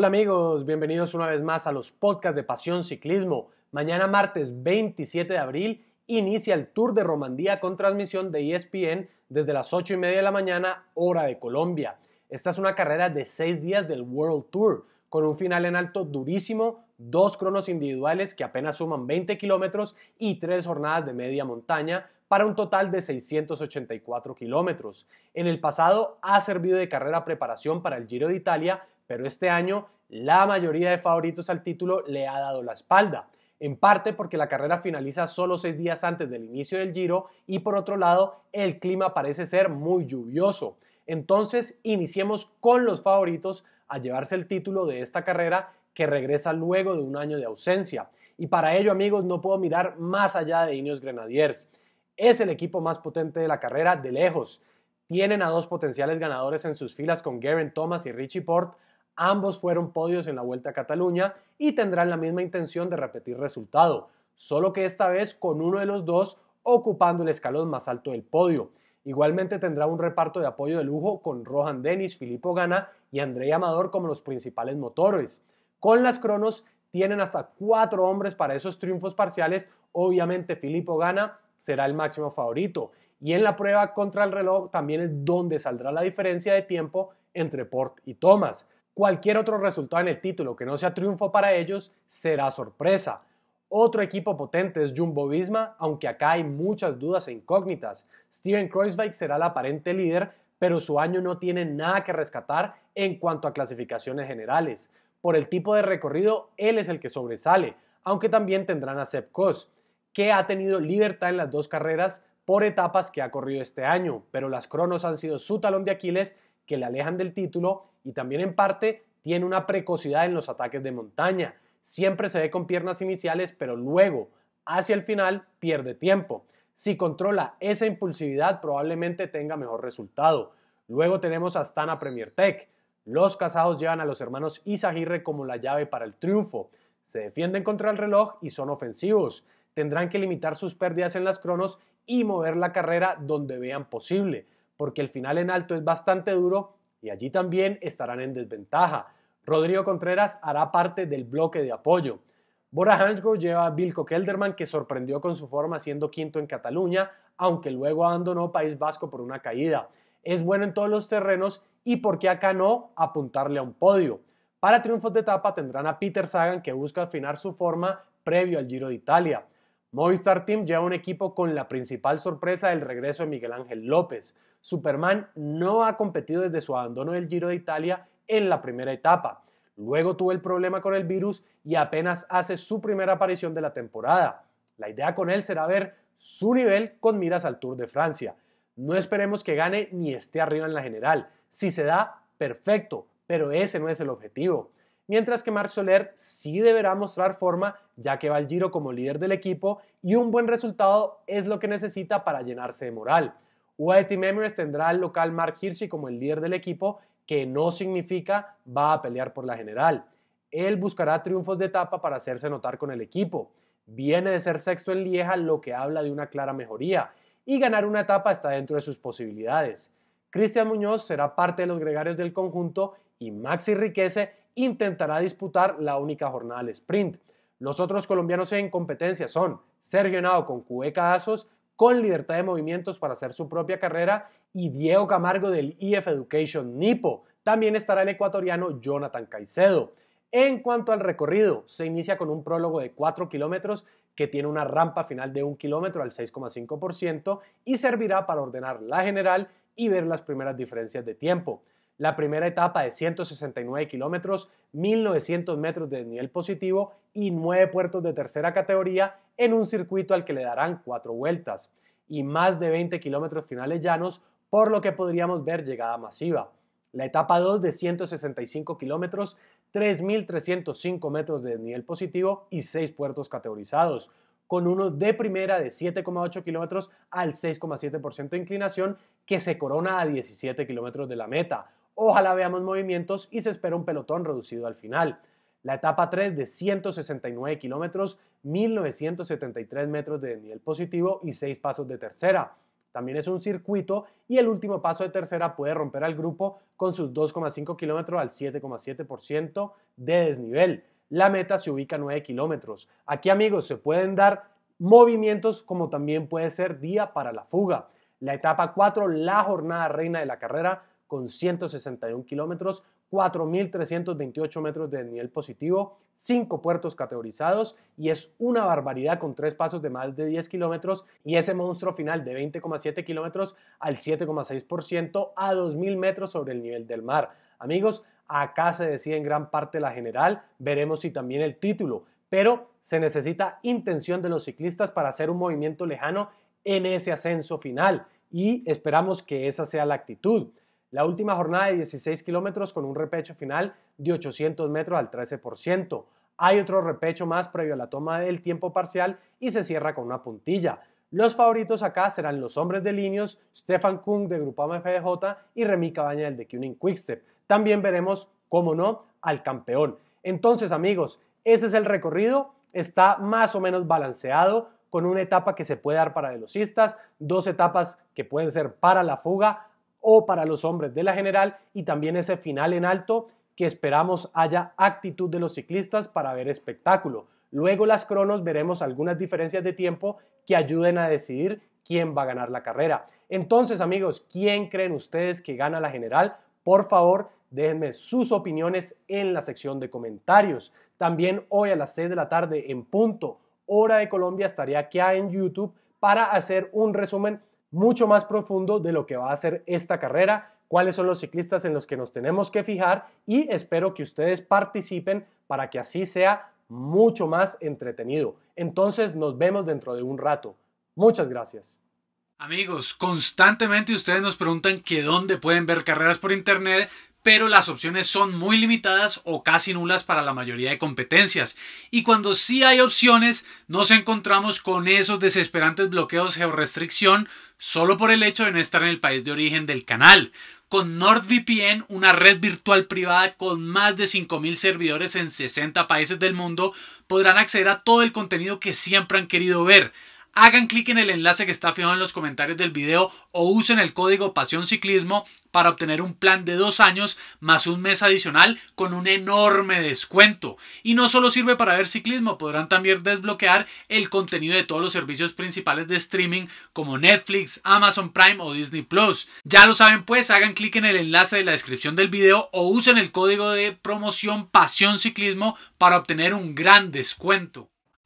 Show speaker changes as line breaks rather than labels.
Hola amigos, bienvenidos una vez más a los podcasts de Pasión Ciclismo. Mañana martes 27 de abril inicia el Tour de Romandía con transmisión de ESPN desde las 8 y media de la mañana, hora de Colombia. Esta es una carrera de 6 días del World Tour, con un final en alto durísimo, dos cronos individuales que apenas suman 20 kilómetros y tres jornadas de media montaña para un total de 684 kilómetros. En el pasado ha servido de carrera preparación para el Giro de Italia, pero este año la mayoría de favoritos al título le ha dado la espalda, en parte porque la carrera finaliza solo seis días antes del inicio del giro y por otro lado el clima parece ser muy lluvioso. Entonces iniciemos con los favoritos a llevarse el título de esta carrera que regresa luego de un año de ausencia. Y para ello amigos no puedo mirar más allá de Ineos Grenadiers. Es el equipo más potente de la carrera de lejos. Tienen a dos potenciales ganadores en sus filas con Garen Thomas y Richie Port, Ambos fueron podios en la Vuelta a Cataluña y tendrán la misma intención de repetir resultado, solo que esta vez con uno de los dos ocupando el escalón más alto del podio. Igualmente tendrá un reparto de apoyo de lujo con Rohan Dennis, Filippo Gana y André Amador como los principales motores. Con las cronos tienen hasta cuatro hombres para esos triunfos parciales. Obviamente Filippo Gana será el máximo favorito. Y en la prueba contra el reloj también es donde saldrá la diferencia de tiempo entre Port y Thomas. Cualquier otro resultado en el título que no sea triunfo para ellos será sorpresa. Otro equipo potente es Jumbo Visma, aunque acá hay muchas dudas e incógnitas. Steven Kreuzweig será el aparente líder, pero su año no tiene nada que rescatar en cuanto a clasificaciones generales. Por el tipo de recorrido, él es el que sobresale, aunque también tendrán a Sepp que ha tenido libertad en las dos carreras por etapas que ha corrido este año, pero las cronos han sido su talón de Aquiles que le alejan del título y también en parte tiene una precocidad en los ataques de montaña. Siempre se ve con piernas iniciales, pero luego, hacia el final, pierde tiempo. Si controla esa impulsividad, probablemente tenga mejor resultado. Luego tenemos a Astana Premier Tech. Los casados llevan a los hermanos Isagirre como la llave para el triunfo. Se defienden contra el reloj y son ofensivos. Tendrán que limitar sus pérdidas en las cronos y mover la carrera donde vean posible porque el final en alto es bastante duro y allí también estarán en desventaja. Rodrigo Contreras hará parte del bloque de apoyo. Bora Hansgrohe lleva a Bill Kelderman, que sorprendió con su forma siendo quinto en Cataluña, aunque luego abandonó País Vasco por una caída. Es bueno en todos los terrenos y por qué acá no apuntarle a un podio. Para triunfos de etapa tendrán a Peter Sagan, que busca afinar su forma previo al Giro de Italia. Movistar Team lleva un equipo con la principal sorpresa del regreso de Miguel Ángel López. Superman no ha competido desde su abandono del Giro de Italia en la primera etapa. Luego tuvo el problema con el virus y apenas hace su primera aparición de la temporada. La idea con él será ver su nivel con miras al Tour de Francia. No esperemos que gane ni esté arriba en la general. Si se da, perfecto, pero ese no es el objetivo. Mientras que Marc Soler sí deberá mostrar forma ya que va al Giro como líder del equipo y un buen resultado es lo que necesita para llenarse de moral. UAE Memories tendrá al local Mark Hirschi como el líder del equipo, que no significa va a pelear por la general. Él buscará triunfos de etapa para hacerse notar con el equipo. Viene de ser sexto en Lieja, lo que habla de una clara mejoría, y ganar una etapa está dentro de sus posibilidades. Cristian Muñoz será parte de los gregarios del conjunto y Maxi Riquece intentará disputar la única jornada sprint. Los otros colombianos en competencia son Sergio Nado con Cueca Asos con libertad de movimientos para hacer su propia carrera, y Diego Camargo del EF Education Nipo. También estará el ecuatoriano Jonathan Caicedo. En cuanto al recorrido, se inicia con un prólogo de 4 kilómetros que tiene una rampa final de 1 kilómetro al 6,5% y servirá para ordenar la general y ver las primeras diferencias de tiempo la primera etapa de 169 kilómetros, 1.900 metros de nivel positivo y 9 puertos de tercera categoría en un circuito al que le darán 4 vueltas y más de 20 kilómetros finales llanos, por lo que podríamos ver llegada masiva. La etapa 2 de 165 kilómetros, 3.305 metros de nivel positivo y 6 puertos categorizados, con uno de primera de 7,8 kilómetros al 6,7% de inclinación que se corona a 17 kilómetros de la meta Ojalá veamos movimientos y se espera un pelotón reducido al final. La etapa 3 de 169 kilómetros, 1973 metros de nivel positivo y 6 pasos de tercera. También es un circuito y el último paso de tercera puede romper al grupo con sus 2,5 kilómetros al 7,7% de desnivel. La meta se ubica a 9 kilómetros. Aquí amigos se pueden dar movimientos como también puede ser día para la fuga. La etapa 4, la jornada reina de la carrera, con 161 kilómetros, 4.328 metros de nivel positivo, 5 puertos categorizados y es una barbaridad con tres pasos de más de 10 kilómetros y ese monstruo final de 20,7 kilómetros al 7,6% a 2.000 metros sobre el nivel del mar. Amigos, acá se decía en gran parte la general, veremos si también el título, pero se necesita intención de los ciclistas para hacer un movimiento lejano en ese ascenso final y esperamos que esa sea la actitud. La última jornada de 16 kilómetros con un repecho final de 800 metros al 13%. Hay otro repecho más previo a la toma del tiempo parcial y se cierra con una puntilla. Los favoritos acá serán los hombres de líneas, Stefan Kung de Grupama FDJ y Remy Cabaña del de Quick Quickstep. También veremos, como no, al campeón. Entonces, amigos, ese es el recorrido. Está más o menos balanceado con una etapa que se puede dar para velocistas, dos etapas que pueden ser para la fuga, o para los hombres de la general y también ese final en alto que esperamos haya actitud de los ciclistas para ver espectáculo. Luego las cronos veremos algunas diferencias de tiempo que ayuden a decidir quién va a ganar la carrera. Entonces amigos, ¿quién creen ustedes que gana la general? Por favor, déjenme sus opiniones en la sección de comentarios. También hoy a las 6 de la tarde en punto, hora de Colombia, estaría aquí en YouTube para hacer un resumen mucho más profundo de lo que va a ser esta carrera, cuáles son los ciclistas en los que nos tenemos que fijar y espero que ustedes participen para que así sea mucho más entretenido. Entonces nos vemos dentro de un rato. Muchas gracias. Amigos, constantemente ustedes nos preguntan que dónde pueden ver carreras por internet pero las opciones son muy limitadas o casi nulas para la mayoría de competencias. Y cuando sí hay opciones, nos encontramos con esos desesperantes bloqueos georrestricción solo por el hecho de no estar en el país de origen del canal. Con NordVPN, una red virtual privada con más de 5.000 servidores en 60 países del mundo, podrán acceder a todo el contenido que siempre han querido ver hagan clic en el enlace que está fijado en los comentarios del video o usen el código Pasión Ciclismo para obtener un plan de dos años más un mes adicional con un enorme descuento. Y no solo sirve para ver ciclismo, podrán también desbloquear el contenido de todos los servicios principales de streaming como Netflix, Amazon Prime o Disney Plus. Ya lo saben pues, hagan clic en el enlace de la descripción del video o usen el código de promoción Pasión Ciclismo para obtener un gran descuento.